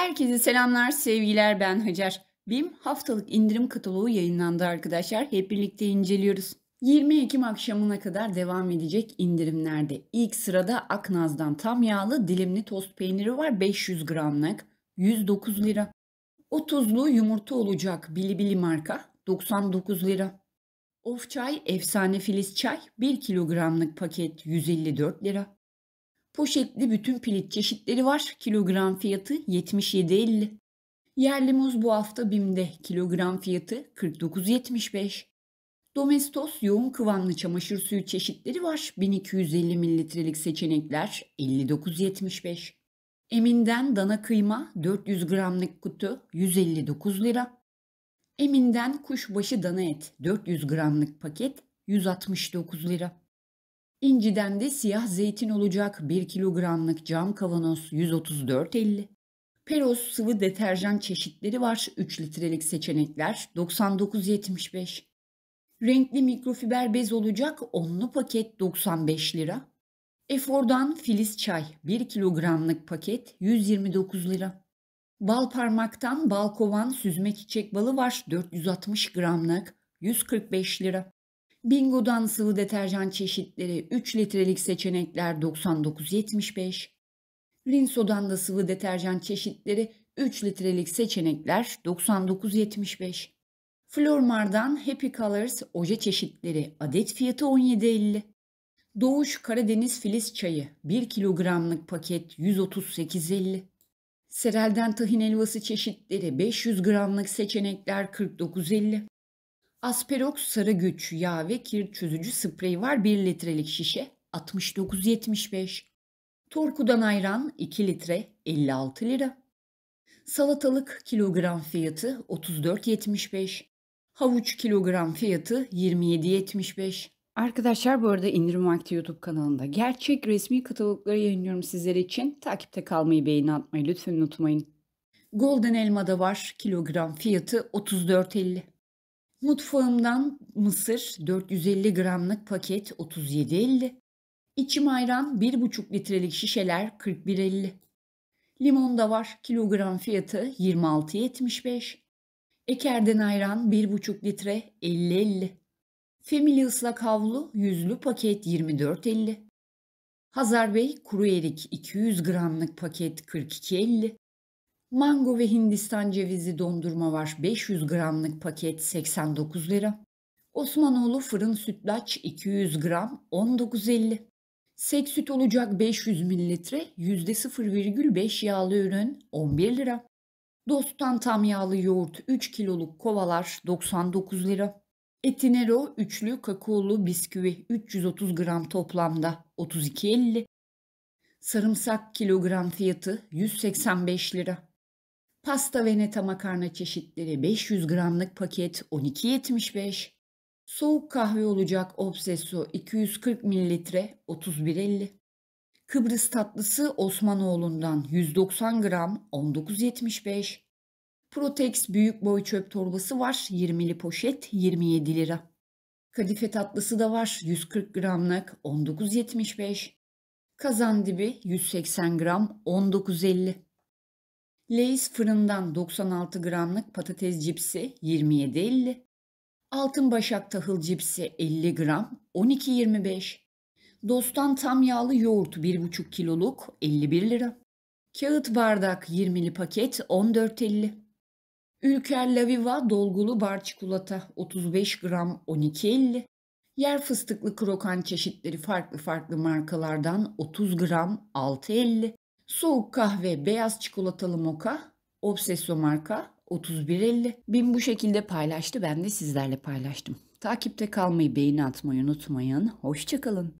Herkese selamlar, sevgiler. Ben Hacer. BİM haftalık indirim kataloğu yayınlandı arkadaşlar. Hep birlikte inceliyoruz. 20 Ekim akşamına kadar devam edecek indirimlerde. İlk sırada Aknaz'dan tam yağlı dilimli tost peyniri var 500 gramlık 109 lira. 30'lu yumurta olacak Bili Bili marka 99 lira. Of çay efsane filiz çay 1 kilogramlık paket 154 lira. Poşetli bütün pilit çeşitleri var. Kilogram fiyatı 77.50. Yerli muz bu hafta BİM'de kilogram fiyatı 49.75. Domestos yoğun kıvamlı çamaşır suyu çeşitleri var. 1250 mililitrelik seçenekler 59.75. Emin'den dana kıyma 400 gramlık kutu 159 lira. Emin'den kuşbaşı dana et 400 gramlık paket 169 lira. İnciden de siyah zeytin olacak 1 kilogramlık cam kavanoz 134.50. Peros sıvı deterjan çeşitleri var 3 litrelik seçenekler 99.75. Renkli mikrofiber bez olacak 10'lu paket 95 lira. Efor'dan filiz çay 1 kilogramlık paket 129 lira. Bal parmaktan balkovan süzme çiçek balı var 460 gramlık 145 lira. Bingo'dan sıvı deterjan çeşitleri 3 litrelik seçenekler 99.75. Rinso'dan da sıvı deterjan çeşitleri 3 litrelik seçenekler 99.75. Flormar'dan Happy Colors oje çeşitleri adet fiyatı 17.50. Doğuş Karadeniz Filiz Çayı 1 kilogramlık paket 138.50. Serelden tahin elvası çeşitleri 500 gramlık seçenekler 49.50. Asperox sarı güç yağ ve kir çözücü spreyi var 1 litrelik şişe 69.75. Torkudan ayran 2 litre 56 lira. Salatalık kilogram fiyatı 34.75. Havuç kilogram fiyatı 27.75. Arkadaşlar bu arada indirim vakti YouTube kanalında gerçek resmi katalogları yayınlıyorum sizler için. Takipte kalmayı, beğeni atmayı lütfen unutmayın. Golden elma da var. Kilogram fiyatı 34.50. Mutfağımdan mısır 450 gramlık paket 37.50. İçim ayran 1,5 litrelik şişeler 41.50. Limon da var kilogram fiyatı 26.75. Ekerden ayran 1,5 litre 50.50. Family ıslak havlu yüzlü paket 24.50. Hazar Bey kuru erik 200 gramlık paket 42.50. Mango ve Hindistan cevizi dondurma var 500 gramlık paket 89 lira. Osmanoğlu fırın sütlaç 200 gram 19.50. Sek süt olacak 500 mililitre %0,5 yağlı ürün 11 lira. Dosttan tam yağlı yoğurt 3 kiloluk kovalar 99 lira. Etinero üçlü kakaolu bisküvi 330 gram toplamda 32.50. Sarımsak kilogram fiyatı 185 lira. Pasta veneta makarna çeşitleri 500 gramlık paket 12.75. Soğuk kahve olacak Obsesso 240 mililitre 31.50. Kıbrıs tatlısı Osmanoğlu'ndan 190 gram 19.75. Protex büyük boy çöp torbası var 20'li poşet 27 lira. Kadife tatlısı da var 140 gramlık 19.75. Kazandibi 180 gram 19.50. Lay's fırından 96 gramlık patates cipsi 27.50. Altın Başak tahıl cipsi 50 gram 12.25. Dostan tam yağlı yoğurt 1,5 kiloluk 51 lira. Kağıt bardak 20'li paket 14.50. Ülker Laviva dolgulu bar çikolata 35 gram 12.50. Yer fıstıklı krokan çeşitleri farklı farklı markalardan 30 gram 6.50. Soğuk kahve, beyaz çikolatalı moka, Obsesso marka 31.50. Bin bu şekilde paylaştı, ben de sizlerle paylaştım. Takipte kalmayı, beğeni atmayı unutmayın. Hoşçakalın.